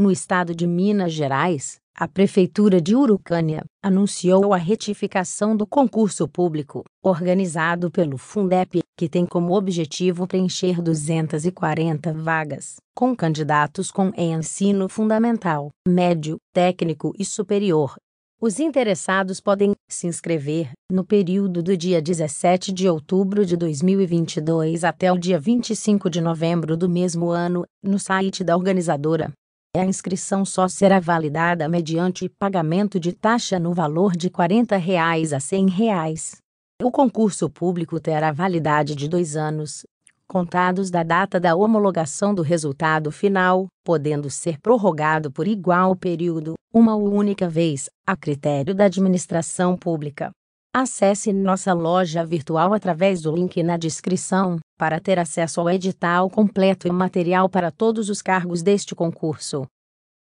No estado de Minas Gerais, a Prefeitura de Urucânia anunciou a retificação do concurso público, organizado pelo Fundep, que tem como objetivo preencher 240 vagas, com candidatos com ensino fundamental, médio, técnico e superior. Os interessados podem se inscrever no período do dia 17 de outubro de 2022 até o dia 25 de novembro do mesmo ano, no site da organizadora a inscrição só será validada mediante pagamento de taxa no valor de R$ 40 reais a R$ 100. Reais. O concurso público terá validade de dois anos, contados da data da homologação do resultado final, podendo ser prorrogado por igual período, uma única vez, a critério da administração pública. Acesse nossa loja virtual através do link na descrição para ter acesso ao edital completo e material para todos os cargos deste concurso.